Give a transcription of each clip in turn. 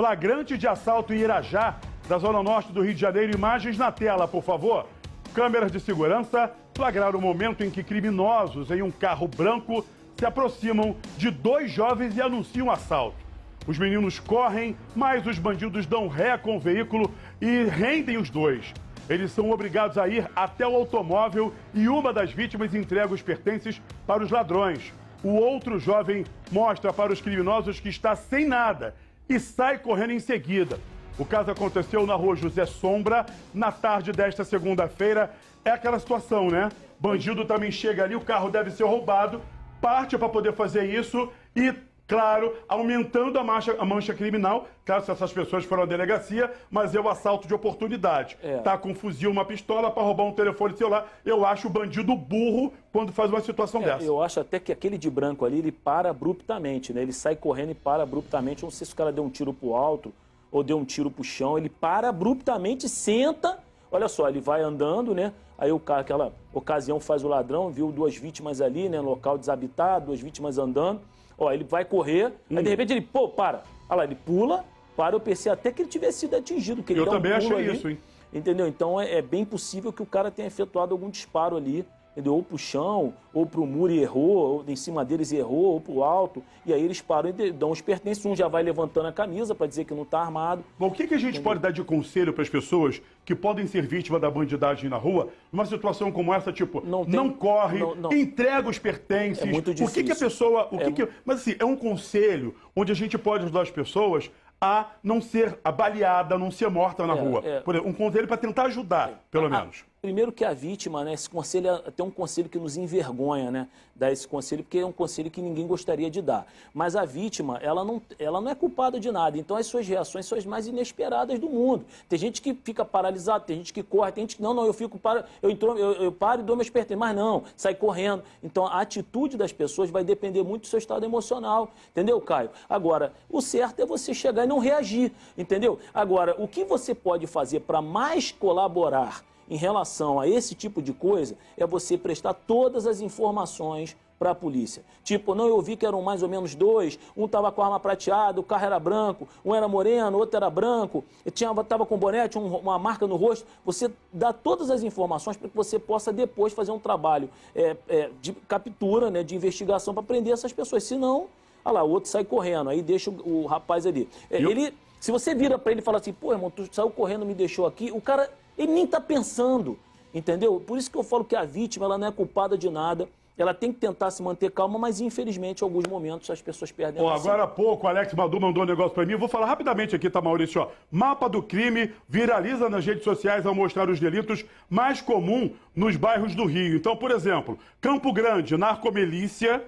Flagrante de assalto em Irajá, da Zona Norte do Rio de Janeiro. Imagens na tela, por favor. Câmeras de segurança flagraram o momento em que criminosos em um carro branco se aproximam de dois jovens e anunciam o assalto. Os meninos correm, mas os bandidos dão ré com o veículo e rendem os dois. Eles são obrigados a ir até o automóvel e uma das vítimas entrega os pertences para os ladrões. O outro jovem mostra para os criminosos que está sem nada e sai correndo em seguida. O caso aconteceu na rua José Sombra, na tarde desta segunda-feira. É aquela situação, né? Bandido também chega ali, o carro deve ser roubado, parte para poder fazer isso e claro, aumentando a, marcha, a mancha criminal, claro, se essas pessoas foram à delegacia, mas é o assalto de oportunidade. É. Tá com um fuzil, uma pistola para roubar um telefone celular. Eu acho o bandido burro quando faz uma situação é, dessa. Eu acho até que aquele de branco ali, ele para abruptamente, né? Ele sai correndo e para abruptamente. Eu não sei se o cara deu um tiro pro alto ou deu um tiro pro chão. Ele para abruptamente, senta. Olha só, ele vai andando, né? Aí o cara, aquela ocasião faz o ladrão, viu duas vítimas ali, né? Local desabitado, duas vítimas andando. Ó, ele vai correr, hum. aí de hum. repente ele, pô, para. Olha lá, ele pula, para. Eu pensei até que ele tivesse sido atingido. Que ele Eu também um achei ali, isso, hein? Entendeu? Então é, é bem possível que o cara tenha efetuado algum disparo ali entendeu? ou para o chão, ou para o muro e errou, ou em cima deles errou, ou para o alto, e aí eles param e dão os pertences, um já vai levantando a camisa para dizer que não está armado. Bom, o que, que a gente entendeu? pode dar de conselho para as pessoas que podem ser vítimas da bandidagem na rua, numa situação como essa, tipo, não, tem... não corre, não, não. entrega os é pertences. É muito difícil. O que, que a pessoa... O é que é... que... Mas assim, é um conselho onde a gente pode ajudar as pessoas a não ser abaleada, a não ser morta na é, rua. É. Por exemplo, um conselho para tentar ajudar, é. pelo a, ah, menos. Primeiro que a vítima, né? Esse conselho é até um conselho que nos envergonha, né? Dar esse conselho, porque é um conselho que ninguém gostaria de dar. Mas a vítima, ela não, ela não é culpada de nada. Então as suas reações são as mais inesperadas do mundo. Tem gente que fica paralisada, tem gente que corre, tem gente que não, não, eu fico para, eu, entro, eu, eu paro e dou meus pertences. Mas não, sai correndo. Então a atitude das pessoas vai depender muito do seu estado emocional. Entendeu, Caio? Agora, o certo é você chegar e não reagir. Entendeu? Agora, o que você pode fazer para mais colaborar? em relação a esse tipo de coisa é você prestar todas as informações para a polícia. Tipo, não, eu vi que eram mais ou menos dois, um estava com arma prateada, o carro era branco, um era moreno, outro era branco, estava com boné um, uma marca no rosto. Você dá todas as informações para que você possa depois fazer um trabalho é, é, de captura, né, de investigação para prender essas pessoas. Senão, olha lá, o outro sai correndo, aí deixa o, o rapaz ali. É, ele, se você vira para ele e fala assim, pô, irmão, tu saiu correndo, me deixou aqui, o cara ele nem está pensando, entendeu? Por isso que eu falo que a vítima ela não é culpada de nada. Ela tem que tentar se manter calma, mas infelizmente, em alguns momentos, as pessoas perdem Pô, a agora há pouco, Alex Badu mandou um negócio para mim. Eu vou falar rapidamente aqui, tá, Maurício? Ó. Mapa do crime viraliza nas redes sociais ao mostrar os delitos mais comuns nos bairros do Rio. Então, por exemplo, Campo Grande, narcomilícia,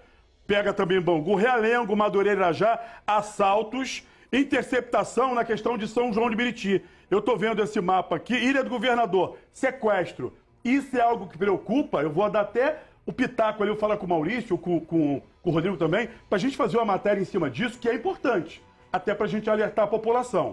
pega também Bangu, Realengo, Madureira já, assaltos Interceptação na questão de São João de Meriti. Eu estou vendo esse mapa aqui. Ilha do Governador, sequestro. Isso é algo que preocupa. Eu vou dar até o pitaco ali, eu vou falar com o Maurício, com, com, com o Rodrigo também, para a gente fazer uma matéria em cima disso, que é importante, até para a gente alertar a população.